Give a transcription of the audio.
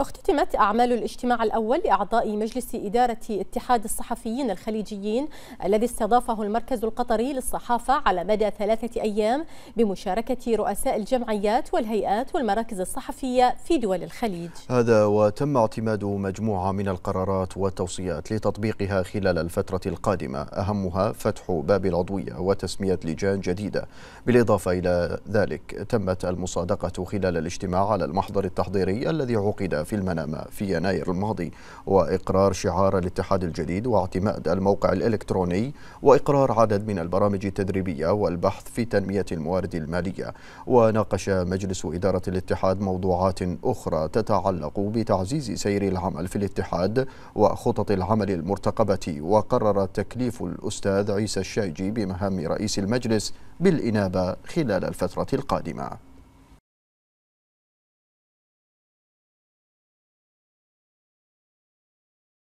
اختتمت أعمال الاجتماع الأول لأعضاء مجلس إدارة اتحاد الصحفيين الخليجيين الذي استضافه المركز القطري للصحافة على مدى ثلاثة أيام بمشاركة رؤساء الجمعيات والهيئات والمراكز الصحفية في دول الخليج هذا وتم اعتماد مجموعة من القرارات والتوصيات لتطبيقها خلال الفترة القادمة أهمها فتح باب العضوية وتسمية لجان جديدة بالإضافة إلى ذلك تمت المصادقة خلال الاجتماع على المحضر التحضيري الذي عقد في المنامة في يناير الماضي وإقرار شعار الاتحاد الجديد واعتماد الموقع الإلكتروني وإقرار عدد من البرامج التدريبية والبحث في تنمية الموارد المالية وناقش مجلس إدارة الاتحاد موضوعات أخرى تتعلق بتعزيز سير العمل في الاتحاد وخطط العمل المرتقبة وقرر تكليف الأستاذ عيسى الشايجي بمهام رئيس المجلس بالإنابة خلال الفترة القادمة